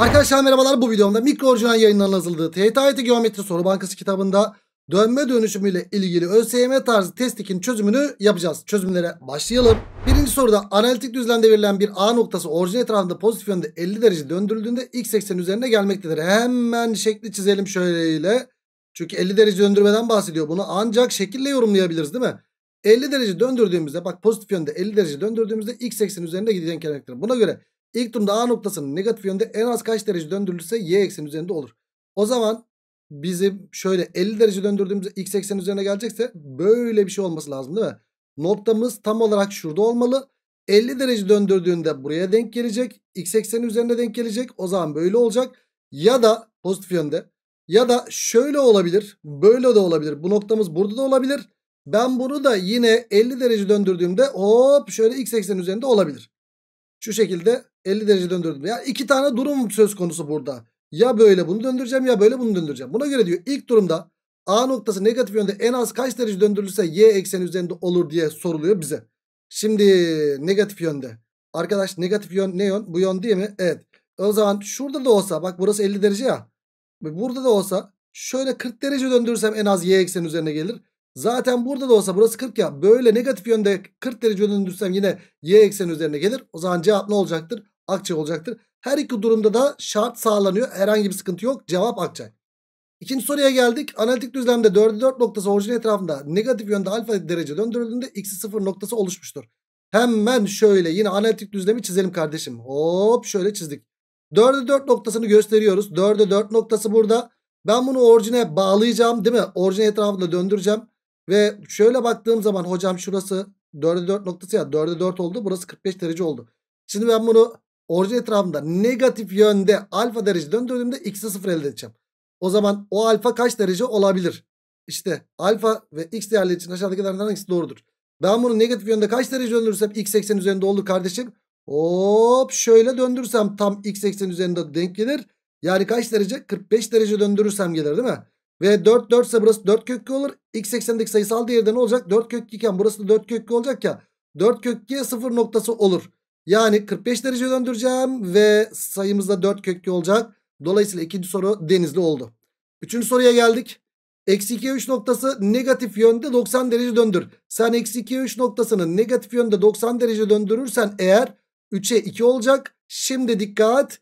Arkadaşlar merhabalar bu videomda mikro orijinal yayınlarının hazırladığı TYT Geometri Soru Bankası kitabında dönme dönüşümüyle ilgili ÖSYM tarzı test çözümünü yapacağız. Çözümlere başlayalım. Birinci soruda analitik düzlemde verilen bir A noktası orijin etrafında pozitif yönde 50 derece döndürüldüğünde x ekseni üzerine gelmektedir. Hemen şekli çizelim şöyle. Çünkü 50 derece döndürmeden bahsediyor bunu ancak şekille yorumlayabiliriz değil mi? 50 derece döndürdüğümüzde bak pozitif yönde 50 derece döndürdüğümüzde x ekseni üzerinde gideceğin kenarlıktır. Buna göre İlk durumda A noktasının negatif yönde en az kaç derece döndürülürse y eksen üzerinde olur. O zaman bizim şöyle 50 derece döndürdüğümüzde x eksen üzerine gelecekse böyle bir şey olması lazım değil mi? Noktamız tam olarak şurada olmalı. 50 derece döndürdüğünde buraya denk gelecek. X ekseni üzerine denk gelecek. O zaman böyle olacak. Ya da pozitif yönde ya da şöyle olabilir. Böyle de olabilir. Bu noktamız burada da olabilir. Ben bunu da yine 50 derece döndürdüğümde hop şöyle x eksen üzerinde olabilir. Şu şekilde 50 derece döndürdüm. Ya iki tane durum söz konusu burada. Ya böyle bunu döndüreceğim ya böyle bunu döndüreceğim. Buna göre diyor ilk durumda A noktası negatif yönde en az kaç derece döndürülürse Y ekseni üzerinde olur diye soruluyor bize. Şimdi negatif yönde. Arkadaş negatif yön ne yön? Bu yön değil mi? Evet. O zaman şurada da olsa bak burası 50 derece ya. Burada da olsa şöyle 40 derece döndürürsem en az y ekseni üzerine gelir. Zaten burada da olsa burası 40 ya. Böyle negatif yönde 40 derece döndürsem yine y ekseni üzerine gelir. O zaman cevap ne olacaktır? Akçay olacaktır. Her iki durumda da şart sağlanıyor. Herhangi bir sıkıntı yok. Cevap Akçay. İkinci soruya geldik. Analitik düzlemde 4'e 4 noktası orijin etrafında negatif yönde alfa derece döndürüldüğünde x'i 0 noktası oluşmuştur. Hemen şöyle yine analitik düzlemi çizelim kardeşim. Hop şöyle çizdik. 4'e 4 noktasını gösteriyoruz. 4'e 4 noktası burada. Ben bunu orijine bağlayacağım değil mi? Orijin etrafında döndüreceğim. Ve şöyle baktığım zaman hocam şurası 4'e 4 noktası ya 4'e 4 oldu. Burası 45 derece oldu. Şimdi ben bunu orijin etrafında negatif yönde alfa derece döndürdüğümde x'i 0 elde edeceğim. O zaman o alfa kaç derece olabilir? İşte alfa ve x değerleri için aşağıdaki aşağıdakilerden hangisi doğrudur? Ben bunu negatif yönde kaç derece döndürürsem x eksen üzerinde oldu kardeşim. Hop şöyle döndürürsem tam x eksen üzerinde denk gelir. Yani kaç derece? 45 derece döndürürsem gelir değil mi? Ve 4 4 ise burası 4 kökü olur. X eksenindeki sayısal değeri de ne olacak? 4 kökü iken burası da 4 kökü olacak ya. 4 köküye 0 noktası olur. Yani 45 derece döndüreceğim ve sayımız da 4 kökü olacak. Dolayısıyla ikinci soru denizli oldu. Üçüncü soruya geldik. Eksi 2'ye 3 noktası negatif yönde 90 derece döndür. Sen eksi 2'ye 3 noktasını negatif yönde 90 derece döndürürsen eğer 3'e 2 olacak. Şimdi dikkat.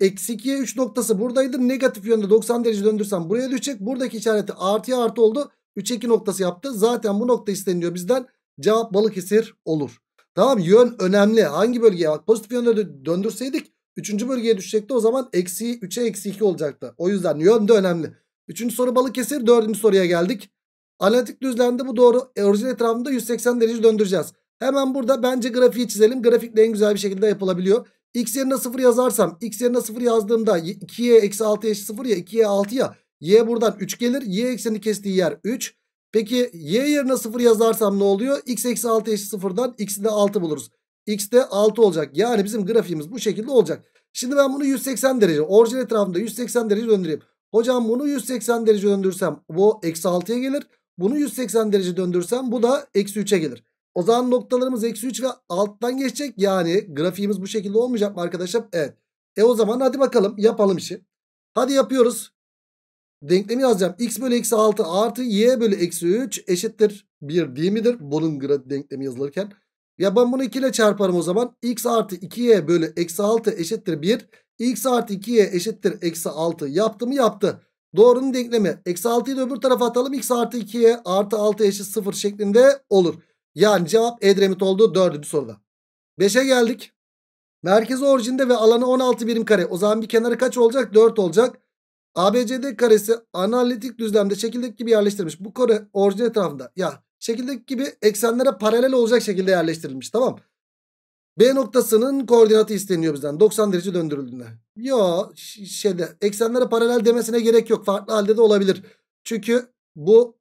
Eksi 2'ye 3 noktası buradaydı. Negatif yönde 90 derece döndürsem buraya düşecek. Buradaki işareti artıya artı oldu. 3'e 2 noktası yaptı. Zaten bu nokta isteniyor bizden. Cevap Balıkesir olur. Tamam yön önemli. Hangi bölgeye? Bak pozitif yönde döndürseydik 3. bölgeye düşecekti. O zaman eksi 3'e eksi 2 olacaktı. O yüzden yön de önemli. 3. soru Balıkesir. 4. soruya geldik. Analitik düzlemde bu doğru. E, orijin etrafında 180 derece döndüreceğiz. Hemen burada bence grafiği çizelim. Grafikle en güzel bir şekilde yapılabiliyor. X yerine 0 yazarsam x yerine 0 yazdığımda 2y eksi 6 eşit 0 ya 2y 6 ya. Y buradan 3 gelir. Y ekseni kestiği yer 3. Peki y yerine 0 yazarsam ne oluyor? x eksi 6 eşit 0'dan x'i de 6 buluruz. x de 6 olacak. Yani bizim grafiğimiz bu şekilde olacak. Şimdi ben bunu 180 derece orijin etrafında 180 derece döndüreyim. Hocam bunu 180 derece döndürsem bu eksi 6'ya gelir. Bunu 180 derece döndürsem bu da eksi 3'e gelir. O zaman noktalarımız eksi 3 ve alttan geçecek. Yani grafiğimiz bu şekilde olmayacak mı arkadaşlar? Evet. E o zaman hadi bakalım yapalım işi. Hadi yapıyoruz. Denklemi yazacağım. x bölü eksi 6 artı y bölü eksi 3 eşittir 1 değil midir? Bunun denklemi yazılırken. Ya ben bunu 2 ile çarparım o zaman. x artı 2y bölü eksi 6 eşittir 1. x artı 2y eşittir eksi 6 yaptı mı yaptı. Doğrunun denklemi. Eksi 6'yı da öbür tarafa atalım. x artı 2y artı 6 eşit 0 şeklinde olur. Yani cevap Edremit oldu dördüncü soruda. beşe geldik. merkez orijinde ve alanı 16 birim kare. O zaman bir kenarı kaç olacak? 4 olacak. ABCD karesi analitik düzlemde şekildeki gibi yerleştirilmiş. Bu kare orijin etrafında. Ya şekildeki gibi eksenlere paralel olacak şekilde yerleştirilmiş. Tamam. B noktasının koordinatı isteniyor bizden. 90 derece döndürüldüğünde. Yo şeyde eksenlere paralel demesine gerek yok. Farklı halde de olabilir. Çünkü bu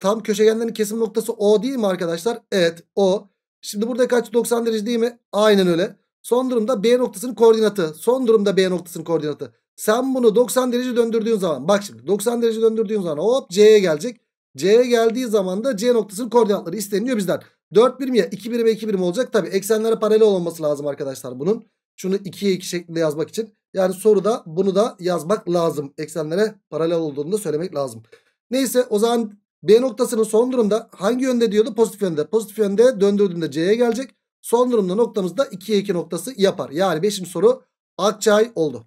Tam köşegenlerin kesim noktası O değil mi arkadaşlar? Evet O. Şimdi burada kaç 90 derece değil mi? Aynen öyle. Son durumda B noktasının koordinatı. Son durumda B noktasının koordinatı. Sen bunu 90 derece döndürdüğün zaman bak şimdi 90 derece döndürdüğün zaman hop C'ye gelecek. C'ye geldiği zaman da C noktasının koordinatları isteniliyor bizden. 4 birim ya 2 birim 2 birim olacak. Tabi eksenlere paralel olması lazım arkadaşlar bunun. Şunu 2'ye 2 şeklinde yazmak için. Yani soruda bunu da yazmak lazım. Eksenlere paralel olduğunu da söylemek lazım. Neyse o zaman B noktasının son durumda hangi yönde diyordu? Pozitif yönde. Pozitif yönde döndürdüğümde C'ye gelecek. Son durumda noktamız da 2'ye 2 noktası yapar. Yani 5. soru Akçay oldu.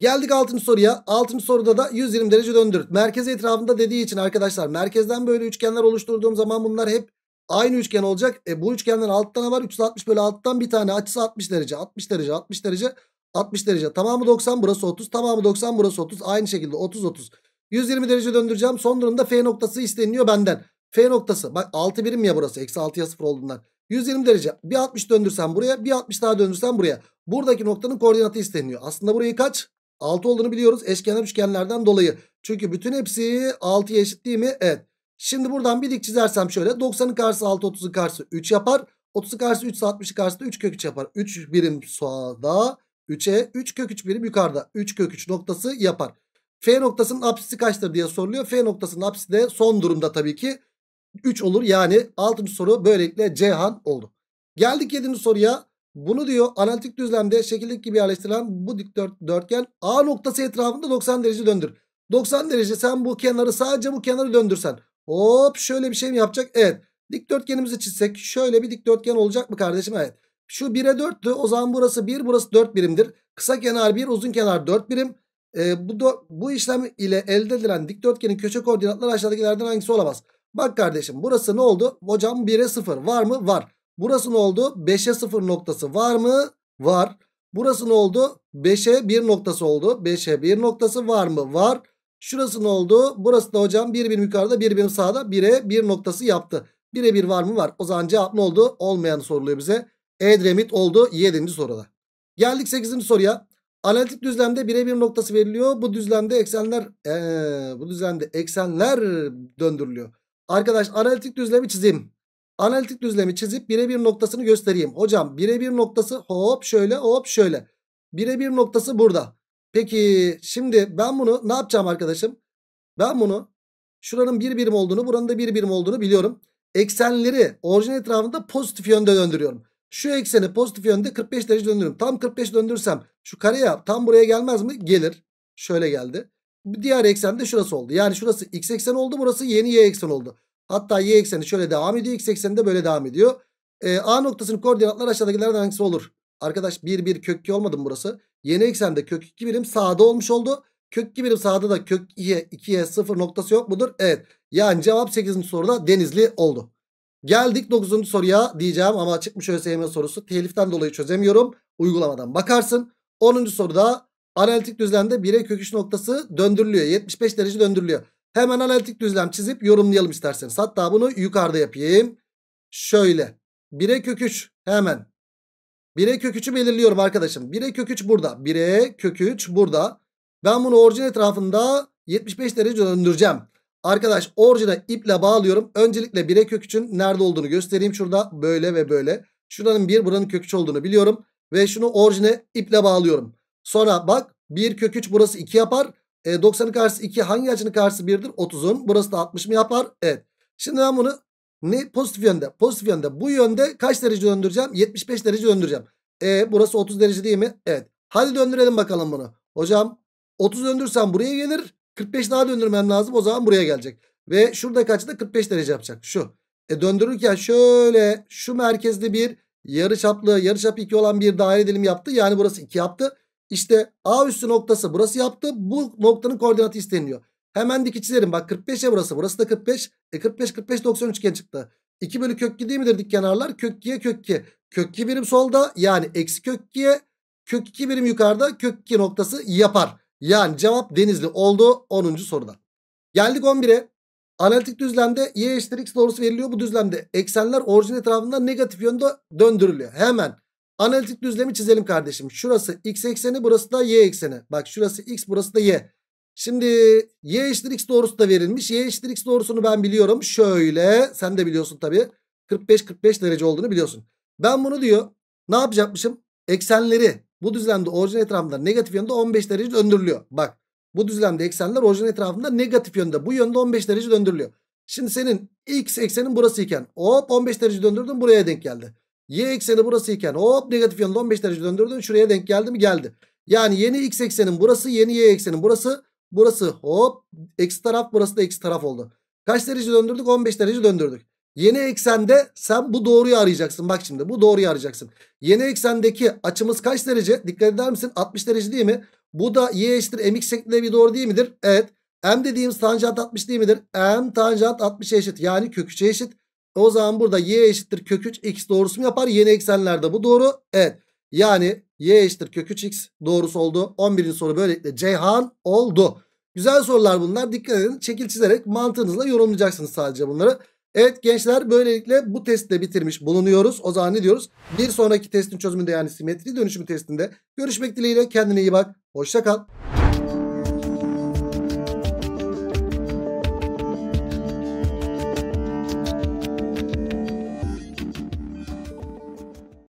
Geldik 6. soruya. 6. soruda da 120 derece döndür. Merkez etrafında dediği için arkadaşlar merkezden böyle üçgenler oluşturduğum zaman bunlar hep aynı üçgen olacak. E, bu üçgenler alttan var. 360 bölü alttan bir tane açısı 60 derece. 60 derece 60 derece 60 derece. Tamamı 90 burası 30. Tamamı 90 burası 30. Aynı şekilde 30 30. 120 derece döndüreceğim. Son durumda F noktası isteniliyor benden. F noktası. Bak 6 birim ya burası. Eksi 6 ya 0 olduğundan. 120 derece. Bir 60 döndürsem buraya. Bir 60 daha döndürsem buraya. Buradaki noktanın koordinatı isteniyor. Aslında burayı kaç? 6 olduğunu biliyoruz. Eşkenar üçgenlerden dolayı. Çünkü bütün hepsi 6'ya eşit değil mi? Evet. Şimdi buradan bir dik çizersem şöyle. 90'ın karşısı 6, 30'un karşısı 3 yapar. 30'u karşısı 3 ise 60'ı karşısında 3 kök 3 yapar. 3 birim sağda. 3'e 3 kök 3 birim yukarıda. 3 kök 3 noktası yapar. F noktasının apsisi kaçtır diye soruluyor. F noktasının apsisi de son durumda tabii ki 3 olur. Yani 6. soru böylelikle Cihan oldu. Geldik 7. soruya. Bunu diyor analitik düzlemde şekillik gibi yerleştirilen bu dikdörtgen A noktası etrafında 90 derece döndür. 90 derece sen bu kenarı sadece bu kenarı döndürsen. Hop şöyle bir şey mi yapacak? Evet. Dikdörtgenimizi çizsek şöyle bir dikdörtgen olacak mı kardeşim? Evet. Şu 1'e 4'tü. O zaman burası 1 burası 4 birimdir. Kısa kenar 1 uzun kenar 4 birim. E, bu, do, bu işlem ile elde edilen dikdörtgenin köşe koordinatları aşağıdakilerden hangisi olamaz? Bak kardeşim burası ne oldu? Hocam 1'e 0 var mı? Var. Burası ne oldu? 5'e 0 noktası var mı? Var. Burası ne oldu? 5'e 1 noktası oldu. 5'e 1 noktası var mı? Var. Şurası ne oldu? Burası da hocam 1 birim yukarıda 1 birim sağda 1'e 1 noktası yaptı. 1'e 1 var mı? Var. O zaman cevap ne oldu? Olmayan soruluyor bize. Edremit oldu 7. soruda. Geldik 8. soruya. Analitik düzlemde birebir noktası veriliyor. Bu düzlemde eksenler ee, bu düzlemde eksenler döndürülüyor. Arkadaş analitik düzlemi çizeyim. Analitik düzlemi çizip birebir noktasını göstereyim. Hocam birebir noktası hop şöyle hop şöyle. Birebir noktası burada. Peki şimdi ben bunu ne yapacağım arkadaşım? Ben bunu şuranın bir birim olduğunu buranın da bir birim olduğunu biliyorum. Eksenleri orijin etrafında pozitif yönde döndürüyorum. Şu ekseni pozitif yönde 45 derece döndürürüm. Tam 45 döndürsem şu kareye tam buraya gelmez mi? Gelir. Şöyle geldi. Diğer eksen de şurası oldu. Yani şurası x eksen oldu. Burası yeni y eksen oldu. Hatta y ekseni şöyle devam ediyor. X ekseni de böyle devam ediyor. Ee, A noktasının koordinatları aşağıdakilerden hangisi olur? Arkadaş 1 1 kök 2 olmadı mı burası? Yeni eksende kök 2 birim sağda olmuş oldu. Kök 2 birim sağda da kök 2'ye 2'ye 0 noktası yok mudur? Evet. Yani cevap 8. soruda Denizli oldu. Geldik 9. soruya diyeceğim ama çıkmış ÖSYM sorusu. Teliften dolayı çözemiyorum. Uygulamadan bakarsın. 10. soruda analitik düzlemde 1'e köküş noktası döndürülüyor. 75 derece döndürülüyor. Hemen analitik düzlem çizip yorumlayalım isterseniz. Hatta bunu yukarıda yapayım. Şöyle. 1'e köküç hemen. 1'e köküçü belirliyorum arkadaşım. 1'e köküç burada. 1'e köküç burada. Ben bunu orijin etrafında 75 derece döndüreceğim. Arkadaş orjine iple bağlıyorum. Öncelikle 1'e kök 3'ün nerede olduğunu göstereyim. Şurada böyle ve böyle. Şuranın 1 buranın kök 3 olduğunu biliyorum. Ve şunu orjine iple bağlıyorum. Sonra bak 1 kök 3 burası 2 yapar. E, 90'ın karşısı 2 hangi açının karşısı 1'dir? 30'un. Burası da 60 mı yapar? Evet. Şimdi ben bunu ne pozitif yönde? Pozitif yönde. Bu yönde kaç derece döndüreceğim? 75 derece döndüreceğim. E burası 30 derece değil mi? Evet. Hadi döndürelim bakalım bunu. Hocam 30 döndürsem buraya gelir. 45 daha döndürmem lazım. O zaman buraya gelecek. Ve şurada kaçta 45 derece yapacak. Şu. E döndürürken şöyle şu merkezde bir yarıçaplı yarıçap 2 olan bir daire dilimi yaptı. Yani burası 2 yaptı. İşte A üstü noktası burası yaptı. Bu noktanın koordinatı isteniyor. Hemen dik çizerim. Bak 45 ya burası. Burası da 45. E 45 45 90 üçgen çıktı. 2 bölü kök 2 değil midir dik kenarlar? Kök 2'ye kök 2. Kök 2 birim solda yani eksi kök 2'ye kök 2 birim yukarıda kök 2 noktası yapar. Yani cevap Denizli oldu 10. soruda. Geldik 11'e. Analitik düzlemde y eşittir x doğrusu veriliyor. Bu düzlemde eksenler orijin etrafında negatif yönde döndürülüyor. Hemen analitik düzlemi çizelim kardeşim. Şurası x ekseni burası da y ekseni. Bak şurası x burası da y. Şimdi y eşittir x doğrusu da verilmiş. Y eşittir x doğrusunu ben biliyorum. Şöyle sen de biliyorsun tabii. 45-45 derece olduğunu biliyorsun. Ben bunu diyor ne yapacakmışım? Eksenleri bu düzlemde orijin etrafında negatif yönde 15 derece döndürülüyor. Bak bu düzlemde eksenler orijin etrafında negatif yönde. Bu yönde 15 derece döndürülüyor. Şimdi senin x eksenin burası iken hop 15 derece döndürdün buraya denk geldi. Y ekseni burası iken hop negatif yönde 15 derece döndürdün şuraya denk geldi mi geldi. Yani yeni x eksenin burası yeni y eksenin burası. Burası hop eksi taraf burası da eksi taraf oldu. Kaç derece döndürdük? 15 derece döndürdük. Yeni eksende sen bu doğruyu arayacaksın. Bak şimdi bu doğruyu arayacaksın. Yeni eksendeki açımız kaç derece? Dikkat eder misin? 60 derece değil mi? Bu da y eşittir mx şeklinde bir doğru değil midir? Evet. M dediğimiz tanjant 60 değil midir? M tanjant 60'a eşit. Yani kök 3'e eşit. O zaman burada y eşittir kök 3 x doğrusu mu yapar? Yeni eksenlerde bu doğru. Evet. Yani y eşittir kök 3 x doğrusu oldu. 11. soru böylelikle Ceyhan oldu. Güzel sorular bunlar. Dikkat edin. Çekil çizerek mantığınızla yorumlayacaksınız sadece bunları. Evet gençler böylelikle bu testi de bitirmiş bulunuyoruz. O zaman ne diyoruz? Bir sonraki testin çözümünde yani simetri dönüşümü testinde görüşmek dileğiyle kendine iyi bak. Hoşça kal.